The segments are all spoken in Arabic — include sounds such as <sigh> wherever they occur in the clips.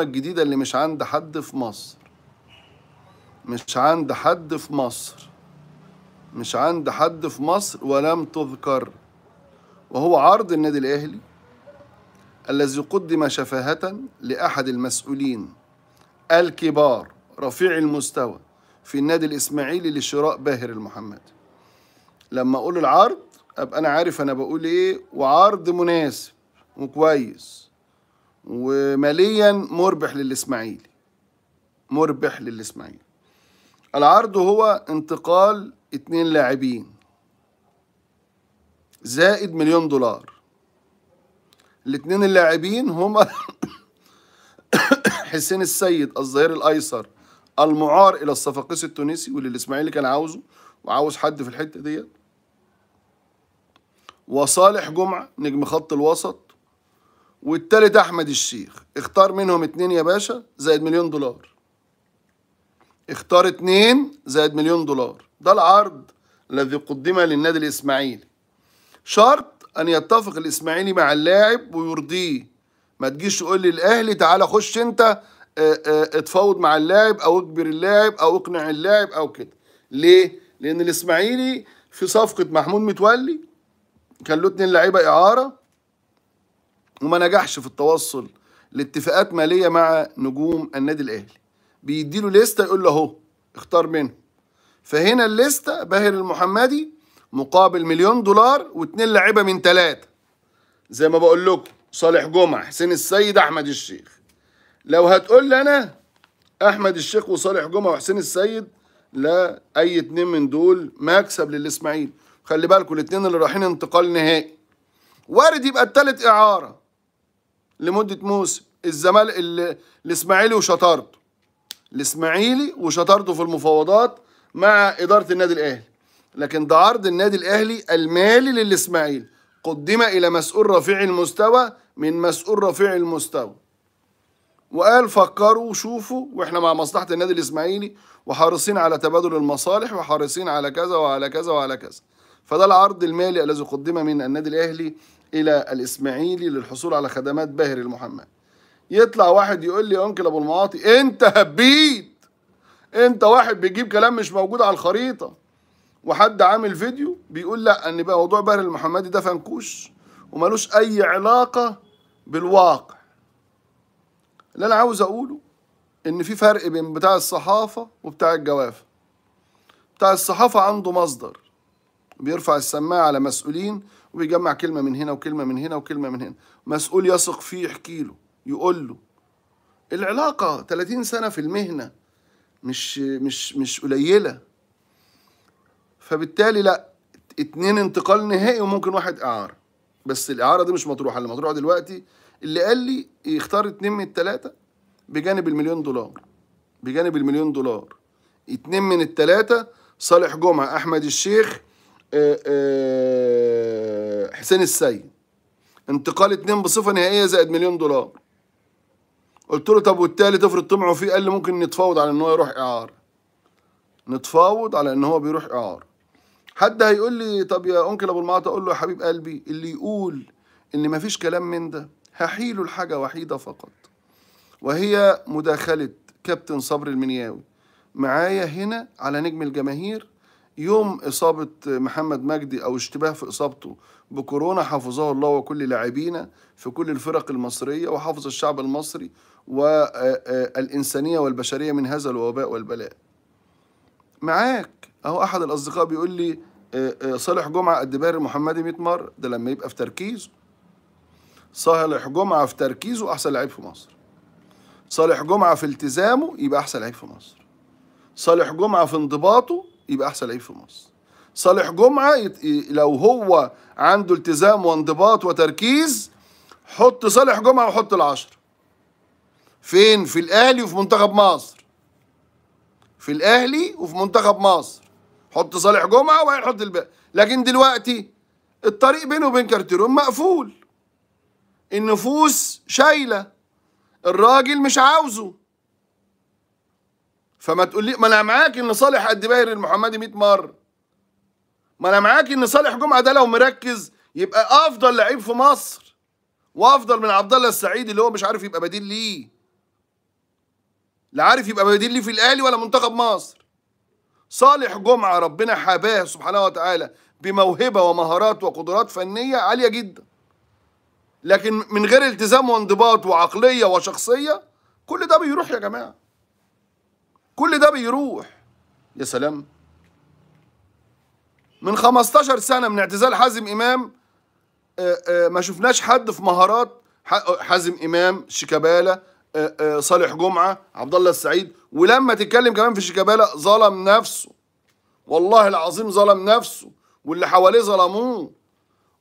الجديدة اللي مش عند حد في مصر مش عند حد في مصر مش عند حد في مصر ولم تذكر وهو عرض النادي الأهلي الذي قدم شفاهة لأحد المسؤولين الكبار رفيع المستوى في النادي الإسماعيلي لشراء باهر المحمدي لما أقول العرض أبقى أنا عارف أنا بقول إيه وعرض مناسب وكويس وماليا مربح للإسماعيلي مربح للإسماعيلي العرض هو انتقال اتنين لاعبين زائد مليون دولار الاتنين اللاعبين هما <coughs> حسين السيد الظهير الايسر المعار الى الصفاقيس التونسي واللي الاسماعيلي كان عاوزه وعاوز حد في الحته ديت وصالح جمعه نجم خط الوسط والتالت احمد الشيخ اختار منهم اتنين يا باشا زائد مليون دولار اختار اتنين زائد مليون دولار ده العرض الذي قدم للنادي الاسماعيلي شرط ان يتفق الاسماعيلي مع اللاعب ويرضيه ما تجيش تقول لي الاهلي تعالى خش انت آه، آه، اتفاوض مع اللاعب او اجبر اللاعب او اقنع اللاعب او كده ليه لان الاسماعيلي في صفقه محمود متولي كان له اتنين لعيبه اعاره وما نجحش في التوصل لاتفاقات ماليه مع نجوم النادي الاهلي بيديله ليسته يقول له اهو اختار منه فهنا الليسته باهر المحمدي مقابل مليون دولار واتنين لعيبه من ثلاثه زي ما بقول لكم صالح جمعه حسين السيد احمد الشيخ لو هتقول لي انا احمد الشيخ وصالح جمعه وحسين السيد لا اي اتنين من دول مكسب للاسماعيلي خلي بالكم الاتنين اللي رايحين انتقال نهائي وارد يبقى التالت اعاره لمده موسم الزمال الاسماعيلي وشطارته الاسماعيلي وشطارته في المفاوضات مع اداره النادي الاهلي لكن ده عرض النادي الاهلي المالي للاسماعيلي قدم الى مسؤول رفيع المستوى من مسؤول رفيع المستوى وقال فكروا وشوفوا واحنا مع مصلحه النادي الاسماعيلي وحريصين على تبادل المصالح وحريصين على كذا وعلى كذا وعلى كذا فده العرض المالي الذي قدم من النادي الاهلي إلى الإسماعيلي للحصول على خدمات باهر المحمد يطلع واحد يقول لي أنكل أبو المعاطي أنت هبيت أنت واحد بيجيب كلام مش موجود على الخريطة وحد عامل فيديو بيقول لا ان بقى موضوع باهر المحمدي ده فنكوش وملوش اي علاقه بالواقع اللي انا عاوز اقوله ان في فرق بين بتاع الصحافه وبتاع الجوافه بتاع الصحافه عنده مصدر بيرفع السماعه على مسؤولين وبيجمع كلمة من هنا وكلمة من هنا وكلمة من هنا مسؤول يثق فيه يحكي له يقول له العلاقة 30 سنة في المهنة مش مش مش قليلة فبالتالي لا اتنين انتقال نهائي وممكن واحد إعارة بس الإعارة دي مش مطروحة اللي مطروحة دلوقتي اللي قال لي يختار اتنين من التلاتة بجانب المليون دولار بجانب المليون دولار اتنين من التلاتة صالح جمعة أحمد الشيخ آه، آه، حسين السيد انتقال اتنين بصفه نهائيه زائد مليون دولار قلت له طب والتالت افرض طمعه فيه قال لي ممكن نتفاوض على ان هو يروح اعاره نتفاوض على ان هو بيروح اعاره حد هيقول لي طب يا انكل ابو المعطى اقول له يا حبيب قلبي اللي يقول ان مفيش كلام من ده هحيله لحاجه وحيده فقط وهي مداخله كابتن صبري المنياوي معايا هنا على نجم الجماهير يوم إصابة محمد مجدي أو اشتباه في إصابته بكورونا حفظه الله وكل لاعبينا في كل الفرق المصرية وحفظ الشعب المصري والإنسانية آه، آه، والبشرية من هذا الوباء والبلاء معاك أهو أحد الأصدقاء بيقول لي آه، صالح جمعة الدباري المحمدي 100 مرة ده لما يبقى في تركيزه صالح جمعة في تركيزه أحسن لعيب في مصر صالح جمعة في التزامه يبقى أحسن لعيب في مصر صالح جمعة في انضباطه يبقى احسن لعيب في مصر صالح جمعه لو هو عنده التزام وانضباط وتركيز حط صالح جمعه وحط العشر فين في الاهلي وفي منتخب مصر في الاهلي وفي منتخب مصر حط صالح جمعه وهيحط الباقي لكن دلوقتي الطريق بينه وبين كارتيرون مقفول النفوس شايله الراجل مش عاوزه فما تقول لي ما انا معاك ان صالح قد إيه باهر المحمدي 100 مره ما انا معاك ان صالح جمعه ده لو مركز يبقى افضل لعيب في مصر وافضل من عبد الله السعيد اللي هو مش عارف يبقى بديل ليه لا عارف يبقى بديل ليه في الاهلي ولا منتخب مصر صالح جمعه ربنا حباه سبحانه وتعالى بموهبه ومهارات وقدرات فنيه عاليه جدا لكن من غير التزام وانضباط وعقليه وشخصيه كل ده بيروح يا جماعه كل ده بيروح يا سلام من 15 سنة من اعتزال حازم إمام آه، آه، ما شفناش حد في مهارات آه، حازم إمام شيكابالا صالح جمعة عبد الله السعيد ولما تتكلم كمان في شيكابالا ظلم نفسه والله العظيم ظلم نفسه واللي حواليه ظلموه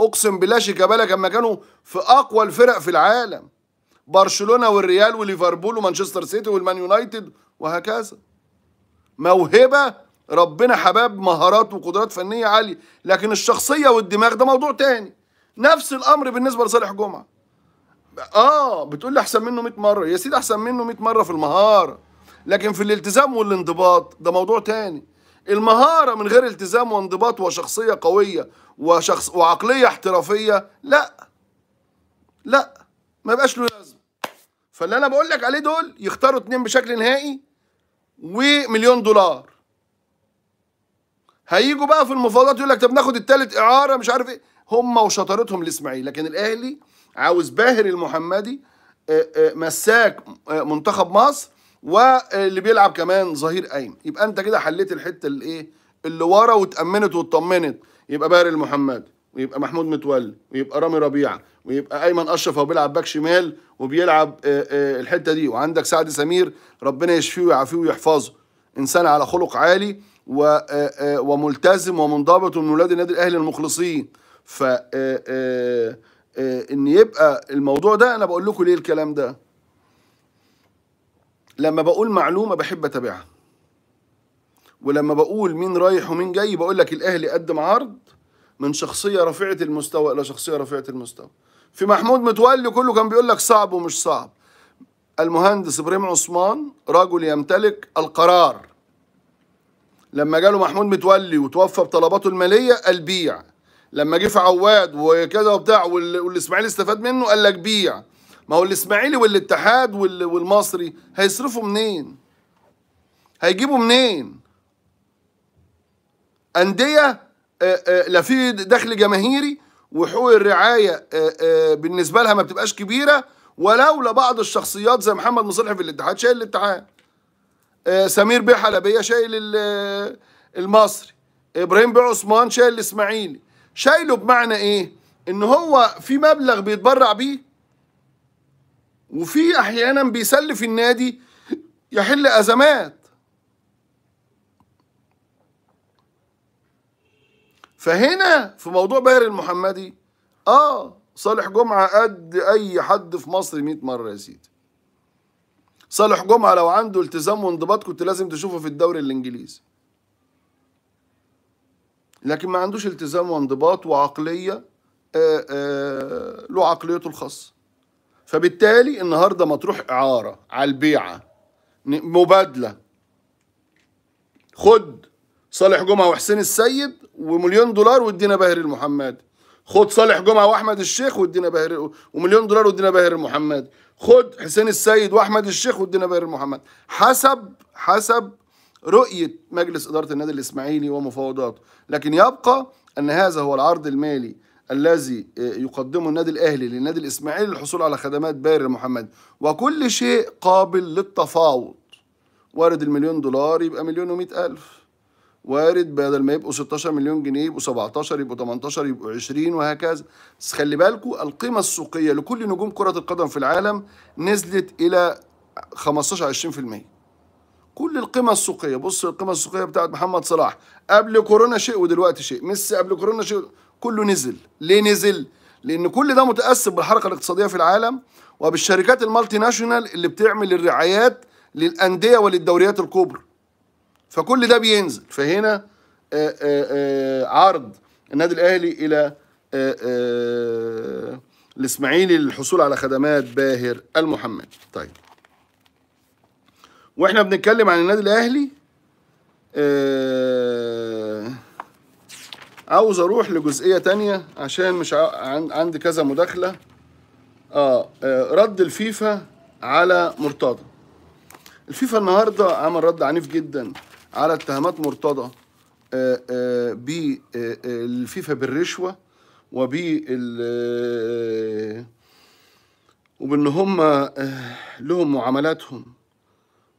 اقسم بالله شيكابالا كان مكانه في اقوى الفرق في العالم برشلونه والريال وليفربول ومانشستر سيتي والمان يونايتد وهكذا موهبه ربنا حباب مهارات وقدرات فنيه عاليه لكن الشخصيه والدماغ ده موضوع تاني نفس الامر بالنسبه لصالح جمعه اه بتقول لي احسن منه 100 مره يا سيدي احسن منه 100 مره في المهاره لكن في الالتزام والانضباط ده موضوع تاني المهاره من غير التزام وانضباط وشخصيه قويه وشخص وعقليه احترافيه لا لا ما يبقاش له لازمه فاللي انا بقول لك عليه دول يختاروا اتنين بشكل نهائي ومليون دولار هيجوا بقى في المفاوضات يقول لك طب ناخد التالت اعاره مش عارف ايه هم وشطارتهم الاسماعيلي لكن الاهلي عاوز باهر المحمدي آه، آه، مساك آه، منتخب مصر واللي بيلعب كمان ظهير قايم يبقى انت كده حليت الحته الايه اللي ورا واتامنت واتطمنت يبقى باهر المحمدي ويبقى محمود متولي ويبقى رامي ربيعه ويبقى ايمن اشرف هو بيلعب باك شمال وبيلعب آه، آه، الحته دي وعندك سعد سمير ربنا يشفيه ويعافيه ويحفظه انسان على خلق عالي آه، وملتزم ومنضبط ومن ولاد النادي الاهلي المخلصين ف ان يبقى الموضوع ده انا بقول لكم ليه الكلام ده لما بقول معلومه بحب اتابعها ولما بقول مين رايح ومين جاي بقول لك الاهلي قدم عرض من شخصية رفيعة المستوى إلى شخصية رفيعة المستوى في محمود متولي كله كان بيقول لك صعب ومش صعب المهندس إبراهيم عثمان رجل يمتلك القرار لما جاله محمود متولي وتوفى بطلباته المالية قال بيع لما جه في عواد وكذا وبتاع والاسماعيلي استفاد منه قال لك بيع ما هو الاسماعيلي والاتحاد والمصري هيصرفوا منين؟ هيجيبوا منين؟ أندية آه، آه، لا في دخل جماهيري وحقوق الرعايه آه، بالنسبه لها ما بتبقاش كبيره ولو لبعض الشخصيات زي محمد مصلح في الاتحاد شايل الاتحاد سمير بيه حلبيه شايل المصري ابراهيم بيه عثمان شايل الاسماعيلي شايله بمعنى ايه ان هو في مبلغ بيتبرع بيه وفي احيانا بيسلف النادي يحل ازمات فهنا في موضوع باهر المحمدي اه صالح جمعه قد اي حد في مصر 100 مره يا سيدي صالح جمعه لو عنده التزام وانضباط كنت لازم تشوفه في الدوري الانجليزي لكن ما عندوش التزام وانضباط وعقليه آآ آه، آآ آه، له عقليته الخاصه فبالتالي النهارده مطروح اعاره على البيعه مبادله خد صالح جمعه وحسين السيد ومليون دولار وادينا باهر المحمد خد صالح جمعه واحمد الشيخ وادينا باهر ومليون دولار وادينا باهر المحمد خد حسين السيد واحمد الشيخ وادينا باهر المحمد حسب حسب رؤيه مجلس اداره النادي الاسماعيلي ومفاوضاته لكن يبقى ان هذا هو العرض المالي الذي آه، يقدمه النادي الاهلي للنادي الاسماعيلي للحصول على خدمات باهر محمد وكل شيء قابل للتفاوض وارد المليون دولار يبقى مليون و ألف وارد بدل ما يبقوا 16 مليون جنيه يبقوا 17 يبقوا 18 يبقوا 20 وهكذا بس خلي بالكم القيمه السوقيه لكل نجوم كره القدم في العالم نزلت الى 15 20% كل القيمه السوقيه بص القيمه السوقيه بتاعت محمد صلاح قبل كورونا شيء ودلوقتي شيء ميسي قبل كورونا شيء كله نزل ليه نزل لان كل ده متاثر بالحركه الاقتصاديه في العالم وبالشركات المالتي ناشونال اللي بتعمل الرعايات للانديه وللدوريات الكبرى فكل ده بينزل فهنا آه، آه، آه، عرض النادي الاهلي الى الاسماعيلي للحصول على خدمات باهر المحمد طيب واحنا بنتكلم عن النادي الاهلي عاوز اروح لجزئيه تانية عشان مش عندي كذا مداخله اه رد الفيفا على مرتضى الفيفا النهارده عمل رد عنيف جدا على اتهامات مرتضى آه، آه، بالفيفا آه، بالرشوه وبال وبان هم لهم معاملاتهم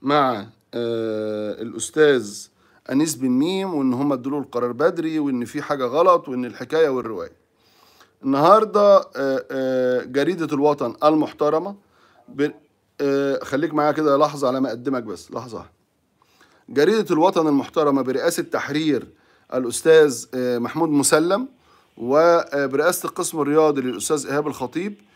مع الاستاذ انيس بن ميم وان هم ادوا القرار بدري وان في حاجه غلط وان الحكايه والروايه النهارده جريده الوطن المحترمه خليك معايا كده لحظه على ما اقدمك بس لحظه جريدة الوطن المحترمة برئاسة تحرير الأستاذ آه، محمود مسلم وبرئاسة القسم الرياضي للأستاذ إيهاب الخطيب